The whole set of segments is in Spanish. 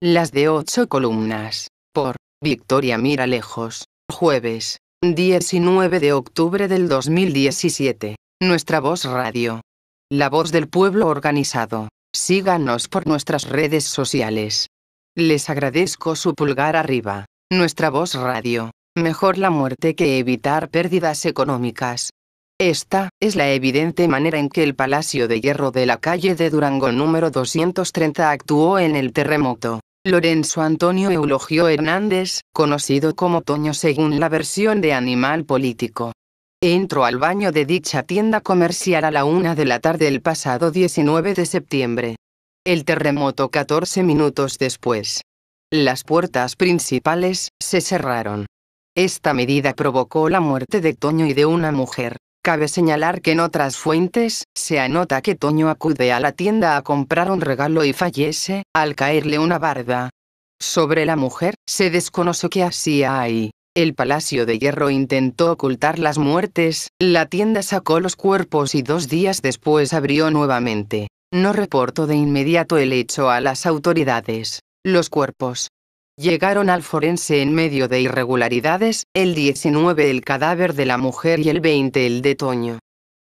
Las de ocho columnas. Por Victoria Mira Lejos. Jueves, 19 de octubre del 2017. Nuestra Voz Radio. La voz del pueblo organizado. Síganos por nuestras redes sociales. Les agradezco su pulgar arriba. Nuestra Voz Radio. Mejor la muerte que evitar pérdidas económicas. Esta es la evidente manera en que el Palacio de Hierro de la calle de Durango número 230 actuó en el terremoto. Lorenzo Antonio Eulogio Hernández, conocido como Toño según la versión de Animal Político. Entró al baño de dicha tienda comercial a la una de la tarde el pasado 19 de septiembre. El terremoto 14 minutos después. Las puertas principales se cerraron. Esta medida provocó la muerte de Toño y de una mujer. Cabe señalar que en otras fuentes, se anota que Toño acude a la tienda a comprar un regalo y fallece, al caerle una barda. Sobre la mujer, se desconoce qué hacía ahí. El Palacio de Hierro intentó ocultar las muertes, la tienda sacó los cuerpos y dos días después abrió nuevamente. No reportó de inmediato el hecho a las autoridades. Los cuerpos, llegaron al forense en medio de irregularidades, el 19 el cadáver de la mujer y el 20 el de Toño.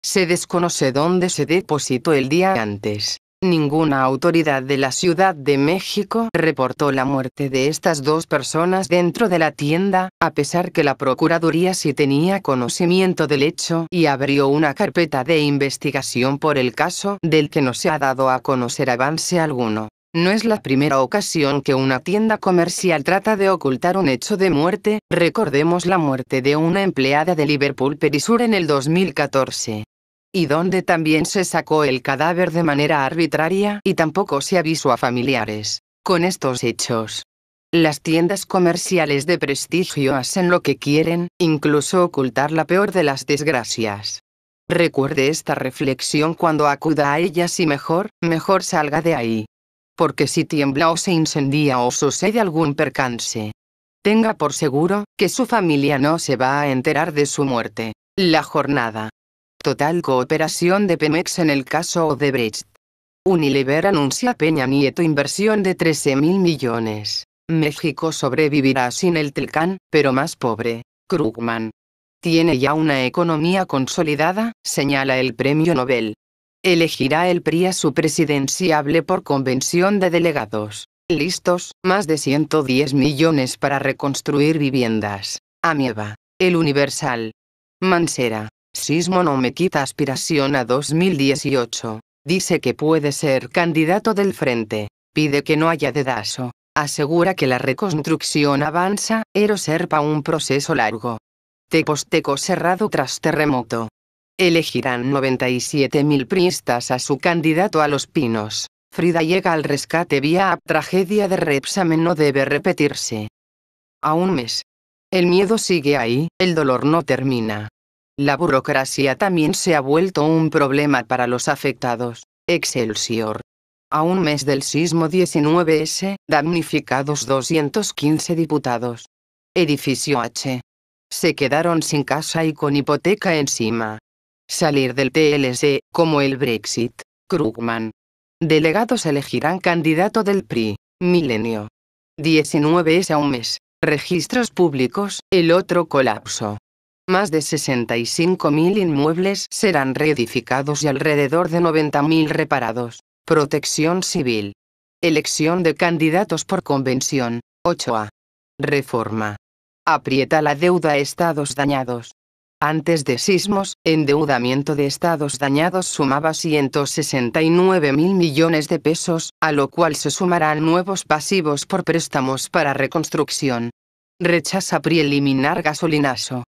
Se desconoce dónde se depositó el día antes. Ninguna autoridad de la Ciudad de México reportó la muerte de estas dos personas dentro de la tienda, a pesar que la Procuraduría sí tenía conocimiento del hecho y abrió una carpeta de investigación por el caso del que no se ha dado a conocer avance alguno. No es la primera ocasión que una tienda comercial trata de ocultar un hecho de muerte, recordemos la muerte de una empleada de Liverpool Perisur en el 2014. Y donde también se sacó el cadáver de manera arbitraria y tampoco se avisó a familiares. Con estos hechos. Las tiendas comerciales de prestigio hacen lo que quieren, incluso ocultar la peor de las desgracias. Recuerde esta reflexión cuando acuda a ellas y mejor, mejor salga de ahí porque si tiembla o se incendia o sucede algún percance. Tenga por seguro, que su familia no se va a enterar de su muerte. La jornada. Total cooperación de Pemex en el caso Odebrecht. Unilever anuncia Peña Nieto inversión de 13 mil millones. México sobrevivirá sin el Telcán, pero más pobre. Krugman. Tiene ya una economía consolidada, señala el premio Nobel. Elegirá el PRI a su presidenciable por convención de delegados. Listos, más de 110 millones para reconstruir viviendas. Amieva. El Universal. Mansera. Sismo no me quita aspiración a 2018. Dice que puede ser candidato del frente. Pide que no haya dedazo. Asegura que la reconstrucción avanza, pero serpa un proceso largo. Teposteco cerrado tras terremoto. Elegirán 97.000 priistas a su candidato a los pinos. Frida llega al rescate vía tragedia de Repsamen no debe repetirse. A un mes. El miedo sigue ahí, el dolor no termina. La burocracia también se ha vuelto un problema para los afectados. Excelsior. A un mes del sismo 19S, damnificados 215 diputados. Edificio H. Se quedaron sin casa y con hipoteca encima salir del TLC, como el Brexit. Krugman. Delegados elegirán candidato del PRI, Milenio. 19 es a un mes. Registros públicos, el otro colapso. Más de 65.000 inmuebles serán reedificados y alrededor de 90.000 reparados. Protección civil. Elección de candidatos por convención, 8A. Reforma. Aprieta la deuda a estados dañados antes de sismos, endeudamiento de estados dañados sumaba 169 mil millones de pesos, a lo cual se sumarán nuevos pasivos por préstamos para reconstrucción. Rechaza preliminar gasolinazo.